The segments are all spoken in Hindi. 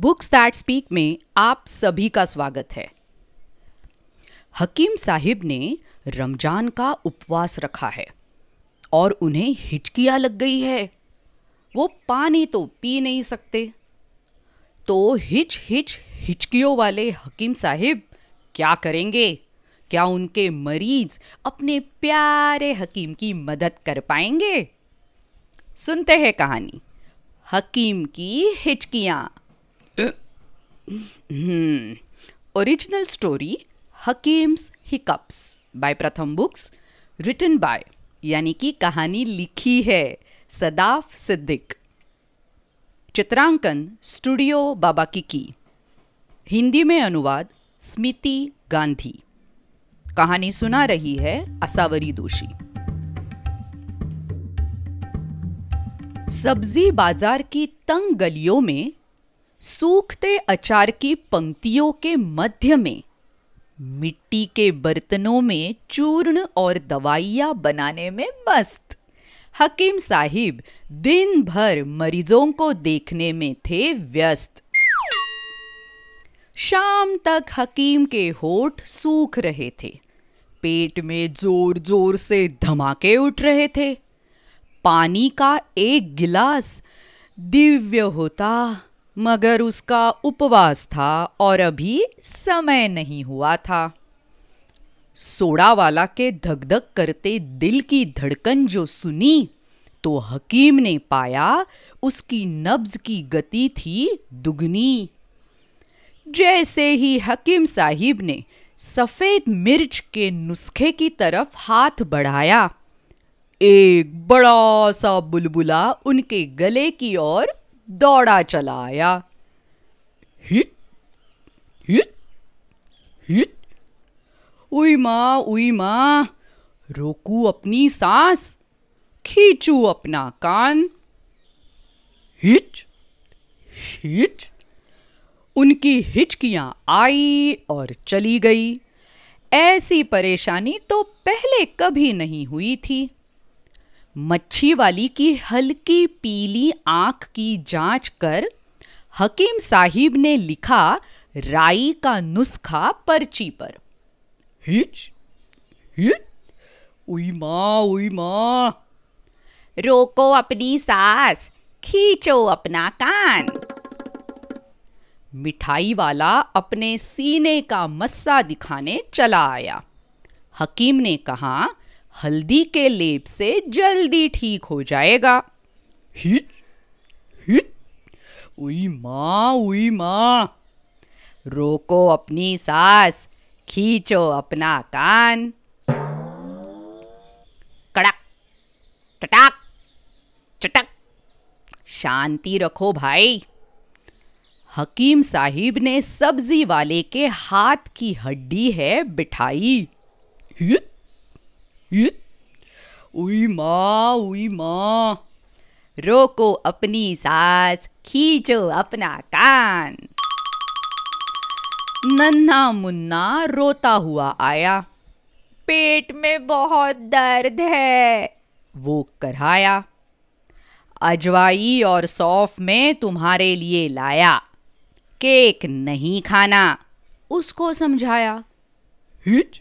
बुक्स दैट स्पीक में आप सभी का स्वागत है हकीम साहिब ने रमजान का उपवास रखा है और उन्हें हिचकिया लग गई है वो पानी तो पी नहीं सकते तो हिच हिच हिचकियों वाले हकीम साहिब क्या करेंगे क्या उनके मरीज अपने प्यारे हकीम की मदद कर पाएंगे सुनते हैं कहानी हकीम की हिचकियाँ original story Hakim's hiccups by Pratham books written by यानी कि कहानी लिखी है सदाफ सिद्दिक चित्रांकन स्टूडियो बाबा की की हिंदी में अनुवाद स्मिति गांधी कहानी सुना रही है असावरी दोषी सब्जी बाजार की तंग गलियों में सूखते अचार की पंक्तियों के मध्य में मिट्टी के बर्तनों में चूर्ण और दवाइयाँ बनाने में मस्त हकीम साहिब दिन भर मरीजों को देखने में थे व्यस्त शाम तक हकीम के होठ सूख रहे थे पेट में जोर जोर से धमाके उठ रहे थे पानी का एक गिलास दिव्य होता मगर उसका उपवास था और अभी समय नहीं हुआ था सोडा वाला के धक धक करते दिल की धड़कन जो सुनी तो हकीम ने पाया उसकी नब्ज की गति थी दुगनी जैसे ही हकीम साहिब ने सफ़ेद मिर्च के नुस्खे की तरफ हाथ बढ़ाया एक बड़ा सा बुलबुला उनके गले की ओर दौड़ा चला आया हिट हिट हिट उई माँ उई माँ रोकू अपनी सांस खींचू अपना कान हिच हिच उनकी हिचकियां आई और चली गई ऐसी परेशानी तो पहले कभी नहीं हुई थी मच्छी वाली की हल्की पीली आंख की जांच कर हकीम साहिब ने लिखा राई का नुस्खा पर्ची पर हिच हिच उई माँ उई माँ रोको अपनी सास खींचो अपना कान मिठाई वाला अपने सीने का मस्सा दिखाने चला आया हकीम ने कहा हल्दी के लेप से जल्दी ठीक हो जाएगा हिच हिच उई माँ उई माँ रोको अपनी सांस खींचो अपना कान कड़क टटाक चटक शांति रखो भाई हकीम साहिब ने सब्जी वाले के हाथ की हड्डी है बिठाई हित हुँ? उई माँ उई माँ रोको अपनी सांस खींचो अपना कान नन्ना मुन्ना रोता हुआ आया पेट में बहुत दर्द है वो कराया अजवाई और सौफ में तुम्हारे लिए लाया केक नहीं खाना उसको समझाया हिच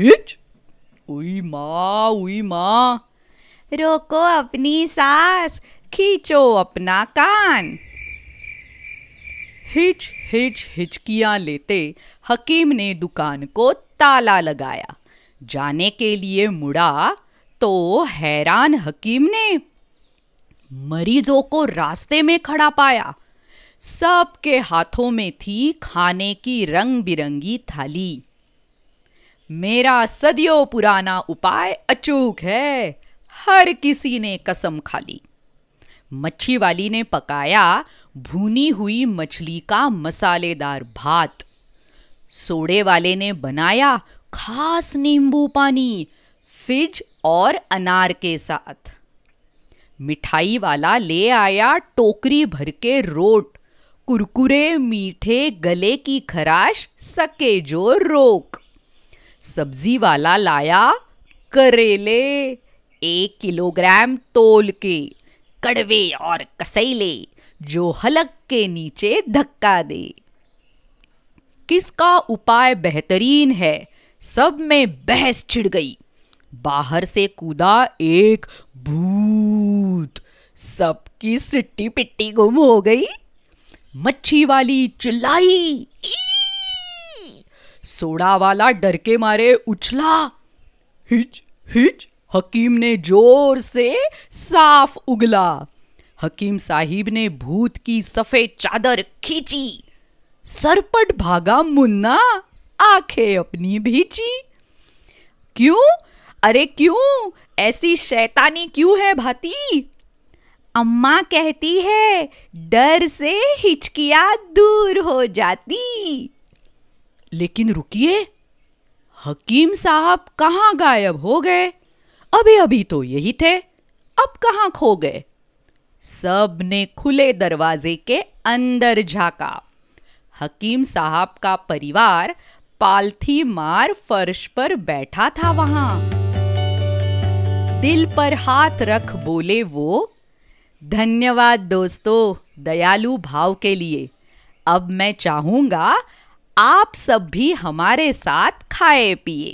हिच उई माँ उई माँ रोको अपनी सांस खींचो अपना कान हिच हिच हिचकिया लेते हकीम ने दुकान को ताला लगाया जाने के लिए मुड़ा तो हैरान हकीम ने मरीजों को रास्ते में खड़ा पाया सबके हाथों में थी खाने की रंग बिरंगी थाली मेरा सदियों पुराना उपाय अचूक है हर किसी ने कसम खा ली मच्छी वाली ने पकाया भुनी हुई मछली का मसालेदार भात सोडे वाले ने बनाया खास नींबू पानी फिज और अनार के साथ मिठाई वाला ले आया टोकरी भर के रोट कुरकुरे मीठे गले की खराश सके जो रोक सब्जी वाला लाया करेले एक किलोग्राम तोल के कड़वे और कसैले जो हलक के नीचे धक्का दे किसका उपाय बेहतरीन है सब में बहस छिड़ गई बाहर से कूदा एक भूत सबकी सिट्टी पिट्टी गुम हो गई मच्छी वाली चिल्लाई सोडा वाला डर के मारे उछला हिच हिच हकीम ने जोर से साफ उगला हकीम साहिब ने भूत की सफेद चादर खींची सरपट भागा मुन्ना आंखें अपनी भीची क्यों अरे क्यों ऐसी शैतानी क्यों है भाती अम्मा कहती है डर से हिचकिया दूर हो जाती लेकिन रुकिए हकीम साहब कहाँ गायब हो गए अभी अभी तो यही थे अब कहाँ खो गए सब ने खुले दरवाजे के अंदर झाका हकीम साहब का परिवार पालथी मार फर्श पर बैठा था वहां दिल पर हाथ रख बोले वो धन्यवाद दोस्तों दयालु भाव के लिए अब मैं चाहूंगा आप सब भी हमारे साथ खाए पिए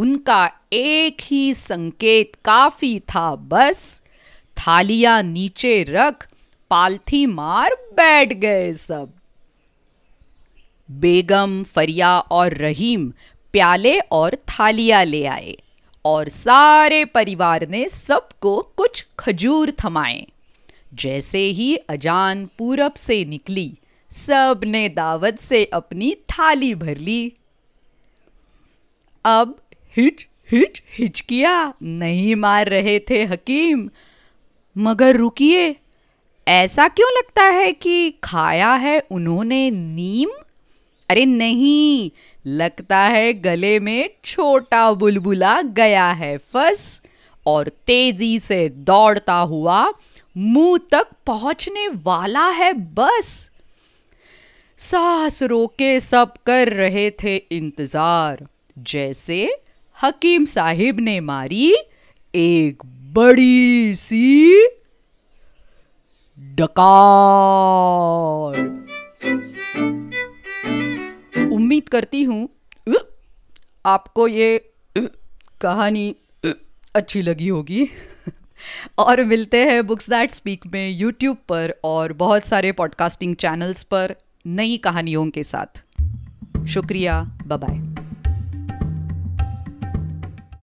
उनका एक ही संकेत काफी था बस थालियां नीचे रख पालथी मार बैठ गए सब बेगम फरिया और रहीम प्याले और थालियां ले आए और सारे परिवार ने सबको कुछ खजूर थमाए जैसे ही अजान पूरब से निकली सब ने दावत से अपनी थाली भर ली अब हिच हिच हिच किया नहीं मार रहे थे हकीम मगर रुकिए ऐसा क्यों लगता है कि खाया है उन्होंने नीम अरे नहीं लगता है गले में छोटा बुलबुला गया है फस और तेजी से दौड़ता हुआ मुंह तक पहुंचने वाला है बस सास रोके सब कर रहे थे इंतजार जैसे हकीम साहिब ने मारी एक बड़ी सी डकार उम्मीद करती हूँ आपको ये कहानी अच्छी लगी होगी और मिलते हैं बुक्स दैट स्पीक में यूट्यूब पर और बहुत सारे पॉडकास्टिंग चैनल्स पर नई कहानियों के साथ शुक्रिया बाय